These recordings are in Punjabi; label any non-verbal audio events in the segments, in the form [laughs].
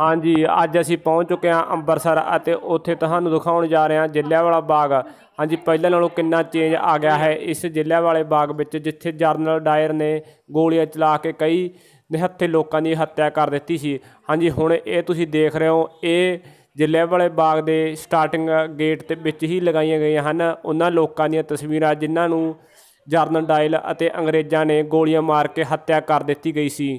ਹਾਂਜੀ ਅੱਜ ਅਸੀਂ ਪਹੁੰਚ ਚੁੱਕੇ ਹਾਂ ਅੰਬਰਸਰ ਅਤੇ ਉੱਥੇ ਤੁਹਾਨੂੰ ਦਿਖਾਉਣ ਜਾ ਰਹੇ ਹਾਂ ਜਲਿਆਂਵਾਲਾ ਬਾਗ ਹਾਂਜੀ ਪਹਿਲਾਂ ਨਾਲੋਂ ਕਿੰਨਾ ਚੇਂਜ ਆ ਗਿਆ ਹੈ ਇਸ ਜਲਿਆਂਵਾਲੇ ਬਾਗ ਵਿੱਚ ਜਿੱਥੇ ਜਰਨਲ ਡਾਇਰ ਨੇ ਗੋਲੀਆਂ ਚਲਾ ਕੇ ਕਈ ਨਿਹੱਥੇ ਲੋਕਾਂ ਦੀ ਹੱਤਿਆ ਕਰ ਦਿੱਤੀ ਸੀ ਹਾਂਜੀ ਹੁਣ ਇਹ ਤੁਸੀਂ ਦੇਖ ਰਹੇ ਹੋ ਇਹ ਜਲਿਆਂਵਾਲੇ ਬਾਗ ਦੇ ਸਟਾਰਟਿੰਗ ਗੇਟ ਤੇ ਵਿੱਚ ਹੀ ਲਗਾਈਆਂ ਗਈਆਂ ਹਨ ਉਹਨਾਂ ਲੋਕਾਂ ਦੀਆਂ ਤਸਵੀਰਾਂ ਜਿਨ੍ਹਾਂ ਨੂੰ ਜਰਨਲ ਡਾਇਲ ਅਤੇ ਅੰਗਰੇਜ਼ਾਂ ਨੇ ਗੋਲੀਆਂ ਮਾਰ ਕੇ ਹੱਤਿਆ ਕਰ ਦਿੱਤੀ ਗਈ ਸੀ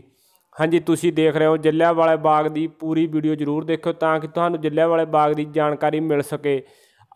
ਹਾਂਜੀ ਤੁਸੀਂ ਦੇਖ ਰਹੇ ਹੋ ਜੱਲਿਆਂਵਾਲੇ ਬਾਗ ਦੀ ਪੂਰੀ ਵੀਡੀਓ ਜ਼ਰੂਰ ਦੇਖੋ ਤਾਂ ਕਿ ਤੁਹਾਨੂੰ ਜੱਲਿਆਂਵਾਲੇ ਬਾਗ ਦੀ ਜਾਣਕਾਰੀ ਮਿਲ ਸਕੇ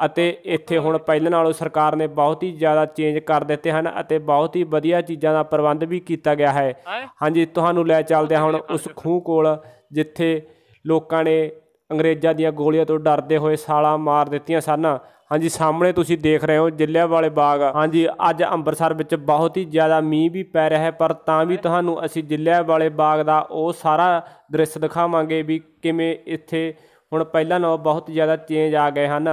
ਅਤੇ ਇੱਥੇ ਹੁਣ ਪਹਿਲਾਂ ਨਾਲੋਂ ਸਰਕਾਰ ਨੇ ਬਹੁਤ ਹੀ ਜ਼ਿਆਦਾ ਚੇਂਜ ਕਰ ਦਿੱਤੇ ਹਨ ਅਤੇ ਬਹੁਤ ਹੀ ਵਧੀਆ ਚੀਜ਼ਾਂ ਦਾ ਪ੍ਰਬੰਧ ਵੀ ਕੀਤਾ ਗਿਆ ਹੈ ਹਾਂਜੀ ਤੁਹਾਨੂੰ ਲੈ ਚੱਲਦੇ ਹਾਂ ਹੁਣ ਉਸ ਖੂਹ ਕੋਲ ਜਿੱਥੇ ਲੋਕਾਂ ਨੇ ਅੰਗਰੇਜ਼ਾਂ ਦੀਆਂ ਗੋਲੀਆਂ ਤੋਂ ਡਰਦੇ ਹੋਏ ਸਾਲਾ ਮਾਰ ਦਿੱਤੀਆਂ ਸਨ ਹਾਂਜੀ ਸਾਹਮਣੇ ਤੁਸੀਂ ਦੇਖ ਰਹੇ ਹੋ ਜਿੱਲਿਆਂ ਵਾਲੇ ਬਾਗ ਹਾਂਜੀ ਅੱਜ ਅੰਮ੍ਰਿਤਸਰ ਵਿੱਚ ਬਹੁਤ ਹੀ ਜ਼ਿਆਦਾ ਮੀਂਹ ਵੀ ਪੈ ਰਿਹਾ ਹੈ ਪਰ ਤਾਂ ਵੀ ਤੁਹਾਨੂੰ ਅਸੀਂ ਜਿੱਲਿਆਂ ਵਾਲੇ ਬਾਗ ਦਾ ਉਹ ਸਾਰਾ ਦ੍ਰਿਸ਼ ਦਿਖਾਵਾਂਗੇ ਵੀ ਕਿਵੇਂ ਇੱਥੇ ਹੁਣ ਪਹਿਲਾਂ ਨਾਲੋਂ ਬਹੁਤ ਜ਼ਿਆਦਾ ਚੇਂਜ ਆ ਗਏ ਹਨ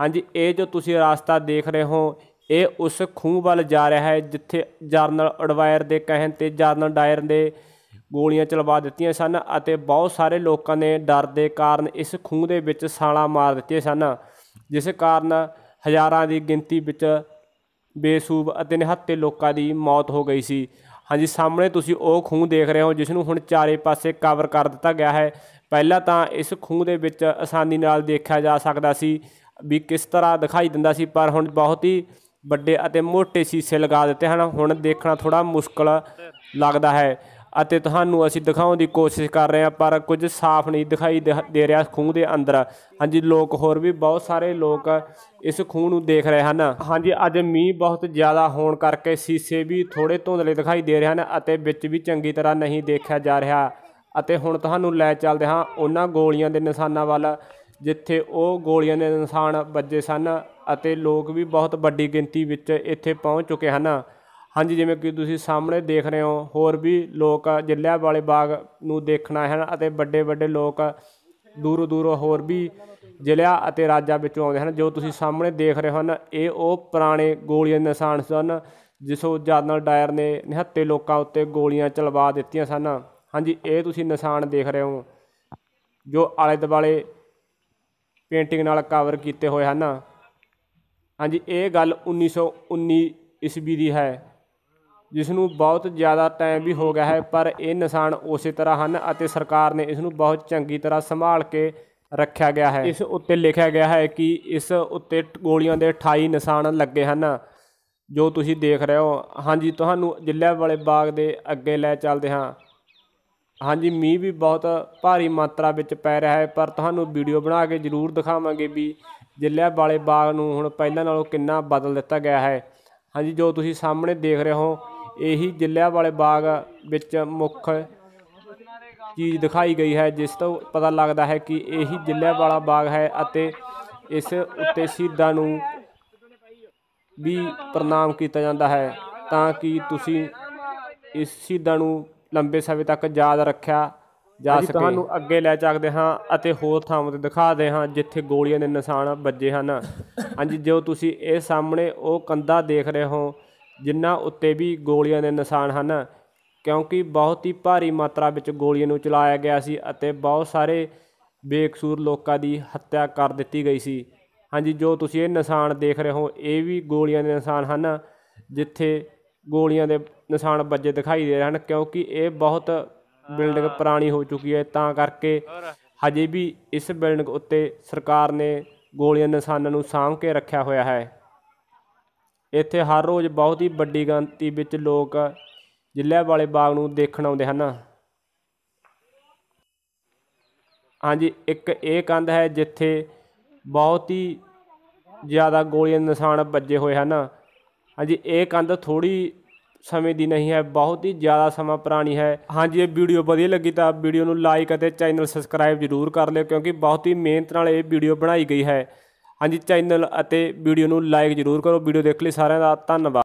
ਹਾਂਜੀ ਇਹ ਜੋ ਤੁਸੀਂ ਰਸਤਾ ਦੇਖ ਰਹੇ ਹੋ ਇਹ ਉਸ ਖੂਹ ਵੱਲ ਜਾ ਰਿਹਾ ਹੈ ਜਿੱਥੇ ਜਰਨਲ ਅਡਵਾਇਰ ਦੇ ਕਹਿਣ ਤੇ ਜਰਨਲ ਡਾਇਰ ਦੇ ਗੋਲੀਆਂ ਚਲਵਾ ਦਿੱਤੀਆਂ ਸਨ ਅਤੇ ਬਹੁਤ ਸਾਰੇ ਲੋਕਾਂ ਨੇ ਡਰ ਦੇ ਕਾਰਨ ਇਸ ਖੂਹ ਦੇ ਵਿੱਚ ਸਾਲਾ ਮਾਰ ਦਿੱਤੇ ਸਨ ਜਿਸ ਕਾਰਨ ਹਜ਼ਾਰਾਂ ਦੀ ਗਿਣਤੀ ਵਿੱਚ ਬੇਸੂਬ ਅਤੇ ਨਿਹੱਤੇ ਲੋਕਾਂ ਦੀ ਮੌਤ ਹੋ ਗਈ ਸੀ ਹਾਂਜੀ ਸਾਹਮਣੇ ਤੁਸੀਂ ਉਹ ਖੂਹ ਦੇਖ ਰਹੇ ਹੋ ਜਿਸ ਨੂੰ ਹੁਣ ਚਾਰੇ ਪਾਸੇ ਕਵਰ ਕਰ ਦਿੱਤਾ ਗਿਆ ਹੈ ਪਹਿਲਾਂ ਤਾਂ ਇਸ ਖੂਹ ਦੇ ਵਿੱਚ ਆਸਾਨੀ ਨਾਲ ਦੇਖਿਆ ਜਾ ਸਕਦਾ ਸੀ ਵੀ ਕਿਸ ਤਰ੍ਹਾਂ ਦਿਖਾਈ ਦਿੰਦਾ ਸੀ ਪਰ ਹੁਣ ਬਹੁਤ ਹੀ ਵੱਡੇ ਅਤੇ ਮੋٹے ਸੀਸੇ ਲਗਾ ਦਿੱਤੇ ਹਨ ਹੁਣ ਦੇਖਣਾ ਥੋੜਾ ਮੁਸ਼ਕਲ ਲੱਗਦਾ ਹੈ ਅਤੇ ਤੁਹਾਨੂੰ ਅਸੀਂ ਦਿਖਾਉਣ ਦੀ ਕੋਸ਼ਿਸ਼ ਕਰ ਰਹੇ ਹਾਂ ਪਰ ਕੁਝ ਸਾਫ਼ ਨਹੀਂ ਦਿਖਾਈ ਦੇ ਰਿਹਾ ਖੂਹ ਦੇ ਅੰਦਰ ਹਾਂਜੀ ਲੋਕ ਹੋਰ ਵੀ ਬਹੁਤ ਸਾਰੇ ਲੋਕ ਇਸ ਖੂਹ ਨੂੰ ਦੇਖ ਰਹੇ ਹਨ ਹਾਂਜੀ ਅੱਜ ਮੀਂਹ ਬਹੁਤ ਜ਼ਿਆਦਾ ਹੋਣ ਕਰਕੇ ਸੀਸੇ ਵੀ ਥੋੜੇ ਧੁੰਦਲੇ ਦਿਖਾਈ ਦੇ ਰਹੇ ਹਨ ਅਤੇ ਵਿੱਚ ਵੀ ਚੰਗੀ ਤਰ੍ਹਾਂ ਨਹੀਂ ਦੇਖਿਆ ਜਾ ਰਿਹਾ ਅਤੇ ਹੁਣ ਤੁਹਾਨੂੰ ਲੈ ਚੱਲਦੇ ਹਾਂ ਉਹਨਾਂ ਗੋਲੀਆਂ ਦੇ ਨਿਸ਼ਾਨਾਂ ਵੱਲ ਜਿੱਥੇ ਉਹ ਗੋਲੀਆਂ ਦੇ ਨਿਸ਼ਾਨ ਵੱਜੇ ਸਨ ਅਤੇ ਲੋਕ ਵੀ ਬਹੁਤ ਵੱਡੀ ਗਿਣਤੀ ਵਿੱਚ ਇੱਥੇ ਪਹੁੰਚ ਚੁੱਕੇ ਹਨ ਹਾਂਜੀ ਜਿਵੇਂ ਕਿ ਤੁਸੀਂ ਸਾਹਮਣੇ ਦੇਖ ਰਹੇ ਹੋ ਹੋਰ ਵੀ ਲੋਕ ਜਲ੍ਹਿਆਂ ਵਾਲੇ ਬਾਗ ਨੂੰ ਦੇਖਣਾ ਹੈ ਹਨ ਅਤੇ ਵੱਡੇ ਵੱਡੇ ਲੋਕ ਦੂਰੋਂ ਦੂਰੋਂ ਹੋਰ ਵੀ ਜ਼ਿਲ੍ਹਿਆਂ ਅਤੇ ਰਾਜਾਂ ਵਿੱਚੋਂ ਆਉਂਦੇ ਹਨ ਜੋ ਤੁਸੀਂ ਸਾਹਮਣੇ ਦੇਖ ਰਹੇ ਹਨ ਇਹ ਉਹ ਪੁਰਾਣੇ ਗੋਲੀਆਂ ਦੇ ਨਿਸ਼ਾਨ ਸਨ ਜਿਸੋ ਜਨਰਲ ਡਾਇਰ ਨੇ ਨਿਹੱਤੇ ਲੋਕਾਂ ਉੱਤੇ ਗੋਲੀਆਂ ਚਲਵਾ ਦਿੱਤੀਆਂ ਸਨ ਹਾਂਜੀ ਇਹ ਤੁਸੀਂ ਨਿਸ਼ਾਨ ਦੇਖ ਰਹੇ ਹੋ ਜੋ ਆਲੇ ਦੁਆਲੇ ਪੇਂਟਿੰਗ ਨਾਲ ਕਵਰ ਕੀਤੇ ਹੋਏ ਹਨ ਹਾਂਜੀ ਇਹ ਗੱਲ 1919 ਈਸਵੀ ਦੀ ਹੈ ਜਿਸ ਨੂੰ ਬਹੁਤ ਜ਼ਿਆਦਾ ਟਾਈਮ ਵੀ ਹੋ ਗਿਆ ਹੈ ਪਰ ਇਹ ਨਿਸ਼ਾਨ ਉਸੇ ਤਰ੍ਹਾਂ ਹਨ ਅਤੇ ਸਰਕਾਰ ਨੇ ਇਸ ਨੂੰ ਬਹੁਤ ਚੰਗੀ ਤਰ੍ਹਾਂ ਸੰਭਾਲ ਕੇ ਰੱਖਿਆ ਗਿਆ ਹੈ ਇਸ ਉੱਤੇ ਲਿਖਿਆ ਗਿਆ ਹੈ ਕਿ ਇਸ ਉੱਤੇ ਗੋਲੀਆਂ ਦੇ 28 ਨਿਸ਼ਾਨ ਲੱਗੇ ਹਨ ਜੋ ਤੁਸੀਂ ਦੇਖ ਰਹੇ ਹੋ ਹਾਂਜੀ ਤੁਹਾਨੂੰ ਜ਼ਿਲ੍ਹਾ ਵਾਲੇ ਬਾਗ ਦੇ ਅੱਗੇ ਲੈ ਚੱਲਦੇ ਹਾਂ ਹਾਂਜੀ ਮੀਂਹ ਵੀ ਬਹੁਤ ਭਾਰੀ ਮਾਤਰਾ ਵਿੱਚ ਪੈ ਰਿਹਾ ਹੈ ਪਰ ਤੁਹਾਨੂੰ ਵੀਡੀਓ ਬਣਾ ਕੇ ਜ਼ਰੂਰ ਦਿਖਾਵਾਂਗੇ ਵੀ ਜ਼ਿਲ੍ਹਾ ਵਾਲੇ ਬਾਗ ਨੂੰ ਹੁਣ ਪਹਿਲਾਂ ਨਾਲੋਂ ਕਿੰਨਾ ਬਦਲ ਦਿੱਤਾ ਗਿਆ ਹੈ ਹਾਂਜੀ ਜੋ ਤੁਸੀਂ ਸਾਹਮਣੇ ਦੇਖ ਰਹੇ ਹੋ ਇਹੀ ਜਿੱਲਿਆਂ ਵਾਲੇ ਬਾਗ ਵਿੱਚ ਮੁੱਖ ਚੀਜ਼ ਦਿਖਾਈ ਗਈ ਹੈ ਜਿਸ ਤੋਂ ਪਤਾ ਲੱਗਦਾ ਹੈ ਕਿ ਇਹੀ ਜਿੱਲਿਆਂ ਵਾਲਾ ਬਾਗ ਹੈ ਅਤੇ ਇਸ ਉੱਤੇ ਸ਼ਹੀਦਾਂ ਨੂੰ ਵੀ ਪ੍ਰਣਾਮ ਕੀਤਾ ਜਾਂਦਾ ਹੈ ਤਾਂ ਕਿ ਤੁਸੀਂ ਇਸ ਸ਼ਹੀਦਾਂ ਨੂੰ ਲੰਬੇ ਸਮੇਂ ਤੱਕ ਯਾਦ ਰੱਖਿਆ ਜਾ ਸਕੇ ਤੁਹਾਨੂੰ ਅੱਗੇ ਲੈ ਚੱਕਦੇ ਹਾਂ ਅਤੇ ਹੋਰ ਥਾਵਾਂ ਤੇ ਦਿਖਾਦੇ ਹਾਂ ਜਿੱਥੇ ਗੋਲੀਆਂ ਦੇ ਨਿਸ਼ਾਨ ਵੱਜੇ ਹਨ [laughs] ਹਾਂਜੀ ਜੋ ਤੁਸੀਂ ਇਹ ਸਾਹਮਣੇ ਉਹ ਕੰਦਾ ਦੇਖ ਰਹੇ ਹੋ ਜਿਨ੍ਹਾਂ ਉੱਤੇ ਵੀ ਗੋਲੀਆਂ ਦੇ ਨਿਸ਼ਾਨ ਹਨ ਕਿਉਂਕਿ ਬਹੁਤ ਹੀ ਭਾਰੀ ਮਾਤਰਾ ਵਿੱਚ ਗੋਲੀਆਂ ਨੂੰ ਚਲਾਇਆ ਗਿਆ ਸੀ ਅਤੇ ਬਹੁਤ ਸਾਰੇ ਬੇਕਸੂਰ ਲੋਕਾਂ ਦੀ ਹੱਤਿਆ ਕਰ ਦਿੱਤੀ ਗਈ ਸੀ ਹਾਂਜੀ ਜੋ ਤੁਸੀਂ ਇਹ ਨਿਸ਼ਾਨ ਦੇਖ ਰਹੇ ਹੋ ਇਹ ਵੀ ਗੋਲੀਆਂ ਦੇ ਨਿਸ਼ਾਨ ਹਨ ਜਿੱਥੇ ਗੋਲੀਆਂ ਦੇ ਨਿਸ਼ਾਨ ਵੱਜੇ ਦਿਖਾਈ ਦੇ ਰਹੇ ਹਨ ਕਿਉਂਕਿ ਇਹ ਬਹੁਤ ਬਿਲਡਿੰਗ ਪੁਰਾਣੀ ਹੋ ਚੁੱਕੀ ਹੈ ਤਾਂ ਕਰਕੇ ਹਜੇ ਵੀ ਇਸ ਬਿਲਡਿੰਗ ਉੱਤੇ ਸਰਕਾਰ ਨੇ ਗੋਲੀਆਂ ਨਿਸ਼ਾਨਾਂ ਨੂੰ ਸਾਂਭ ਕੇ ਰੱਖਿਆ ਹੋਇਆ ਹੈ ਇੱਥੇ ਹਰ ਰੋਜ਼ ਬਹੁਤ ਹੀ ਵੱਡੀ ਗਿਣਤੀ ਵਿੱਚ ਲੋਕ ਜ਼ਿਲ੍ਹੇ ਵਾਲੇ ਬਾਗ ਨੂੰ ਦੇਖਣ ਆਉਂਦੇ ਹਨ ਹਾਂਜੀ ਇੱਕ ਇਹ ਕੰਧ ਹੈ ਜਿੱਥੇ ਬਹੁਤ ਹੀ ਜ਼ਿਆਦਾ ਗੋਲੀਆਂ ਦੇ ਨਿਸ਼ਾਨ ਵੱਜੇ ਹੋਏ ਹਨ ਹਾਂਜੀ ਇਹ ਕੰਧ ਥੋੜੀ ਸਮੇਂ ਦੀ ਨਹੀਂ ਹੈ ਬਹੁਤ ਹੀ ਜ਼ਿਆਦਾ ਸਮਾਂ ਪੁਰਾਣੀ ਹੈ ਹਾਂਜੀ ਇਹ ਵੀਡੀਓ ਵਧੀਆ ਲੱਗੀ ਤਾਂ ਵੀਡੀਓ ਨੂੰ ਲਾਈਕ ਅਤੇ ਚੈਨਲ ਸਬਸਕ੍ਰਾਈਬ ਜ਼ਰੂਰ ਕਰ ਲਿਓ ਕਿਉਂਕਿ ਬਹੁਤ ਹੀ ਮਿਹਨਤ ਨਾਲ ਇਹ ਵੀਡੀਓ ਬਣਾਈ ਗਈ ਹੈ ਹਾਂਜੀ ਚੈਨਲ ਅਤੇ ਵੀਡੀਓ ਨੂੰ ਲਾਈਕ ਜ਼ਰੂਰ ਕਰੋ ਵੀਡੀਓ ਦੇਖ ਲਈ ਸਾਰਿਆਂ ਦਾ ਧੰਨਵਾਦ